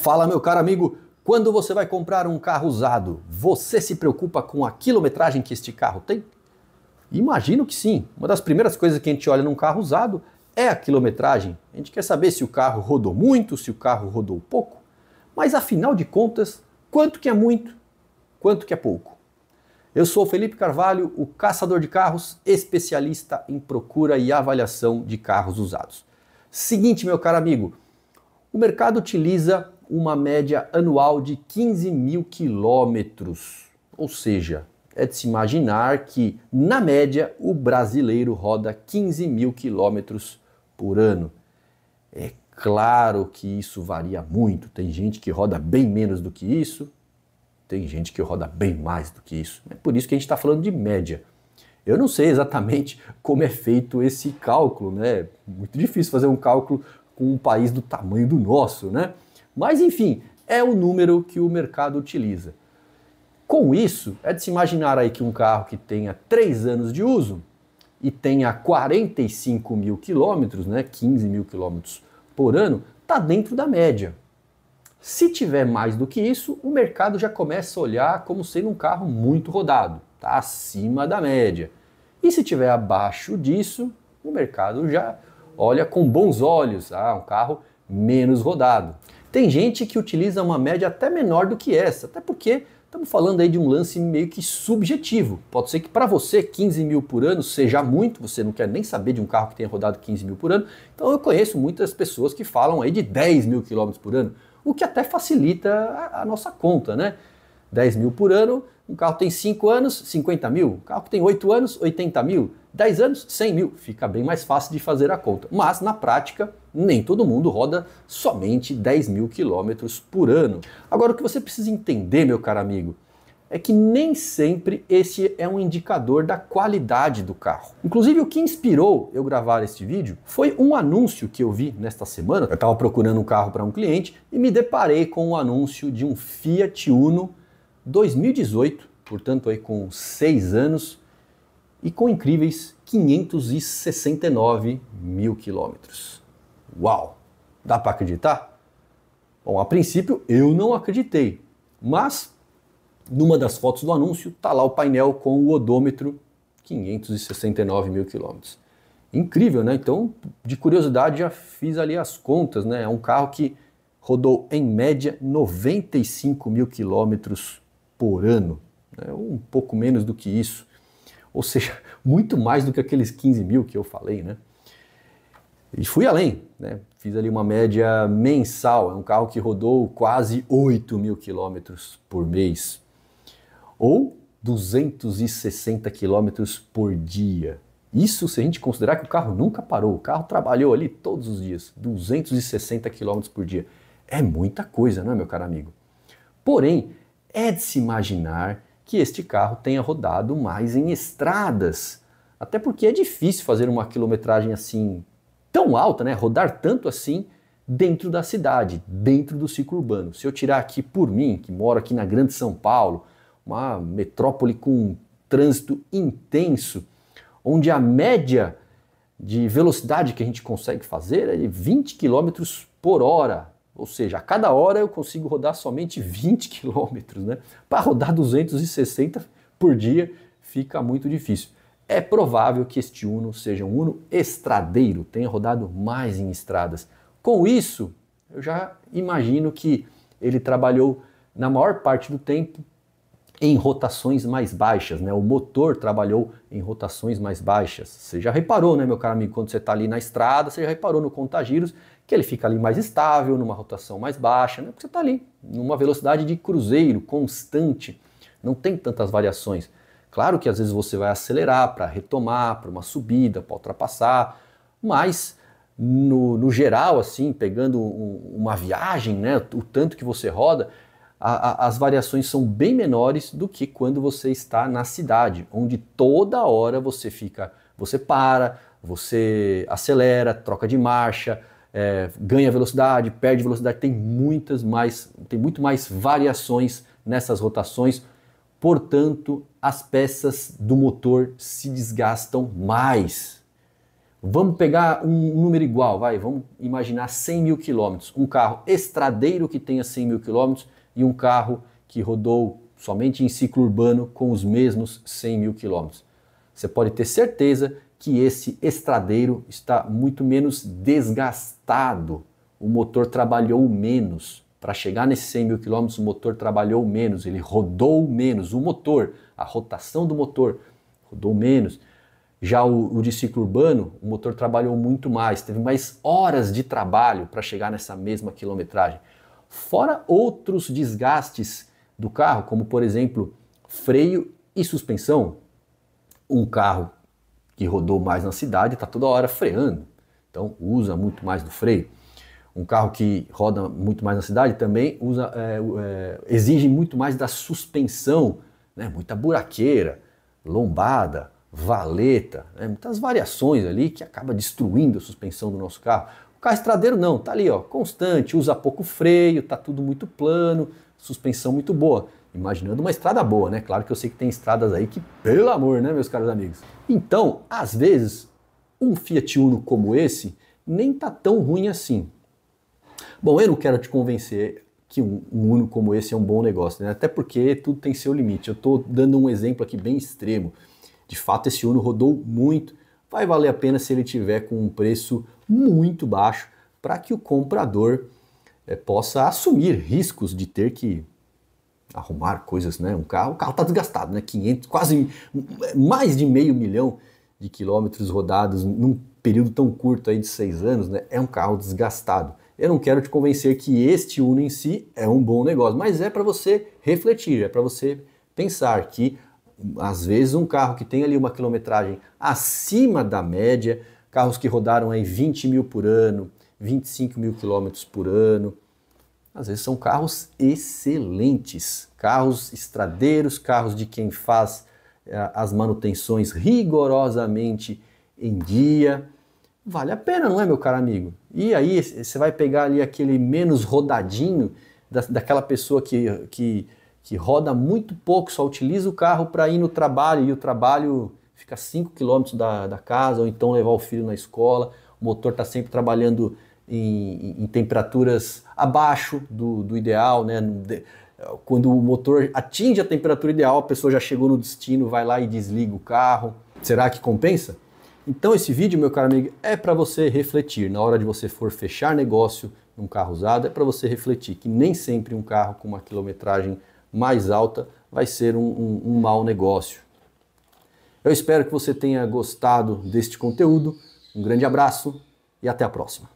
Fala, meu caro amigo! Quando você vai comprar um carro usado, você se preocupa com a quilometragem que este carro tem? Imagino que sim. Uma das primeiras coisas que a gente olha num carro usado é a quilometragem. A gente quer saber se o carro rodou muito, se o carro rodou pouco. Mas afinal de contas, quanto que é muito, quanto que é pouco? Eu sou Felipe Carvalho, o caçador de carros, especialista em procura e avaliação de carros usados. Seguinte, meu caro amigo, o mercado utiliza uma média anual de 15 mil quilômetros. Ou seja, é de se imaginar que, na média, o brasileiro roda 15 mil quilômetros por ano. É claro que isso varia muito. Tem gente que roda bem menos do que isso, tem gente que roda bem mais do que isso. É por isso que a gente está falando de média. Eu não sei exatamente como é feito esse cálculo, né? Muito difícil fazer um cálculo com um país do tamanho do nosso, né? Mas enfim, é o número que o mercado utiliza. Com isso, é de se imaginar aí que um carro que tenha 3 anos de uso e tenha 45 mil quilômetros, né, 15 mil quilômetros por ano, está dentro da média. Se tiver mais do que isso, o mercado já começa a olhar como sendo um carro muito rodado, está acima da média. E se tiver abaixo disso, o mercado já olha com bons olhos, ah, um carro menos rodado. Tem gente que utiliza uma média até menor do que essa, até porque estamos falando aí de um lance meio que subjetivo. Pode ser que para você 15 mil por ano seja muito, você não quer nem saber de um carro que tenha rodado 15 mil por ano. Então eu conheço muitas pessoas que falam aí de 10 mil quilômetros por ano, o que até facilita a, a nossa conta, né? 10 mil por ano, um carro tem 5 anos, 50 mil, um carro que tem 8 anos, 80 mil, 10 anos, 100 mil. Fica bem mais fácil de fazer a conta. Mas na prática, nem todo mundo roda somente 10 mil quilômetros por ano. Agora, o que você precisa entender, meu caro amigo, é que nem sempre esse é um indicador da qualidade do carro. Inclusive, o que inspirou eu gravar este vídeo foi um anúncio que eu vi nesta semana. Eu estava procurando um carro para um cliente e me deparei com o um anúncio de um Fiat Uno 2018, portanto aí com 6 anos e com incríveis 569 mil quilômetros. Uau! Dá para acreditar? Bom, a princípio eu não acreditei, mas numa das fotos do anúncio tá lá o painel com o odômetro 569 mil quilômetros. Incrível, né? Então, de curiosidade, já fiz ali as contas, né? É um carro que rodou em média 95 mil quilômetros por ano, né? um pouco menos do que isso, ou seja, muito mais do que aqueles 15 mil que eu falei, né? E fui além, né? Fiz ali uma média mensal. É um carro que rodou quase 8 mil quilômetros por mês. Ou 260 quilômetros por dia. Isso se a gente considerar que o carro nunca parou. O carro trabalhou ali todos os dias. 260 quilômetros por dia. É muita coisa, não é, meu caro amigo? Porém, é de se imaginar que este carro tenha rodado mais em estradas. Até porque é difícil fazer uma quilometragem assim tão alta, né, rodar tanto assim dentro da cidade, dentro do ciclo urbano. Se eu tirar aqui por mim, que moro aqui na Grande São Paulo, uma metrópole com um trânsito intenso, onde a média de velocidade que a gente consegue fazer é de 20 km por hora. Ou seja, a cada hora eu consigo rodar somente 20 km. Né? Para rodar 260 por dia fica muito difícil é provável que este Uno seja um Uno estradeiro, tenha rodado mais em estradas. Com isso, eu já imagino que ele trabalhou na maior parte do tempo em rotações mais baixas, né? O motor trabalhou em rotações mais baixas. Você já reparou, né, meu caro amigo, quando você está ali na estrada, você já reparou no contagiros que ele fica ali mais estável, numa rotação mais baixa, né? Porque você está ali numa velocidade de cruzeiro constante, não tem tantas variações. Claro que às vezes você vai acelerar para retomar, para uma subida, para ultrapassar, mas no, no, geral, assim, pegando um, uma viagem, né, o tanto que você roda, a, a, as variações são bem menores do que quando você está na cidade, onde toda hora você fica, você para, você acelera, troca de marcha, é, ganha velocidade, perde velocidade, tem muitas mais, tem muito mais variações nessas rotações portanto, as peças do motor se desgastam mais. Vamos pegar um número igual, vai, vamos imaginar 100 mil quilômetros. Um carro estradeiro que tenha 100 mil quilômetros e um carro que rodou somente em ciclo urbano com os mesmos 100 mil quilômetros. Você pode ter certeza que esse estradeiro está muito menos desgastado, o motor trabalhou menos, para chegar nesses 100 mil quilômetros, o motor trabalhou menos, ele rodou menos. O motor, a rotação do motor, rodou menos. Já o, o de ciclo urbano, o motor trabalhou muito mais, teve mais horas de trabalho para chegar nessa mesma quilometragem. Fora outros desgastes do carro, como por exemplo freio e suspensão. Um carro que rodou mais na cidade está toda hora freando, então usa muito mais do freio um carro que roda muito mais na cidade também usa, é, é, exige muito mais da suspensão, né? muita buraqueira, lombada, valeta, né? muitas variações ali que acaba destruindo a suspensão do nosso carro. O carro estradeiro não, tá ali, ó, constante, usa pouco freio, tá tudo muito plano, suspensão muito boa. Imaginando uma estrada boa, né? Claro que eu sei que tem estradas aí que, pelo amor, né, meus caros amigos. Então, às vezes, um Fiat Uno como esse nem tá tão ruim assim. Bom, eu não quero te convencer que um, Uno como esse é um bom negócio, né? Até porque tudo tem seu limite. Eu estou dando um exemplo aqui bem extremo. De fato, esse Uno rodou muito. Vai valer a pena se ele tiver com um preço muito baixo para que o comprador é, possa assumir riscos de ter que arrumar coisas, né? Um carro, o carro está desgastado, né? 500, quase mais de meio milhão de quilômetros rodados num período tão curto aí de seis anos, né? É um carro desgastado. Eu não quero te convencer que este Uno em si é um bom negócio, mas é para você refletir, é para você pensar que às vezes um carro que tem ali uma quilometragem acima da média, carros que rodaram aí 20 mil por ano, 25 mil quilômetros por ano, às vezes são carros excelentes, carros estradeiros, carros de quem faz eh, as manutenções rigorosamente em dia vale a pena, não é, meu caro amigo? E aí você vai pegar ali aquele menos rodadinho da, daquela pessoa que, que, que roda muito pouco, só utiliza o carro para ir no trabalho e o trabalho fica 5 km da, da casa, ou então levar o filho na escola, o motor está sempre trabalhando em, em, temperaturas abaixo do, do ideal, né? Quando o motor atinge a temperatura ideal, a pessoa já chegou no destino, vai lá e desliga o carro. Será que compensa? Então esse vídeo, meu caro amigo, é para você refletir. Na hora de você for fechar negócio num carro usado, é para você refletir que nem sempre um carro com uma quilometragem mais alta vai ser um, um, um mau negócio. Eu espero que você tenha gostado deste conteúdo. Um grande abraço e até a próxima.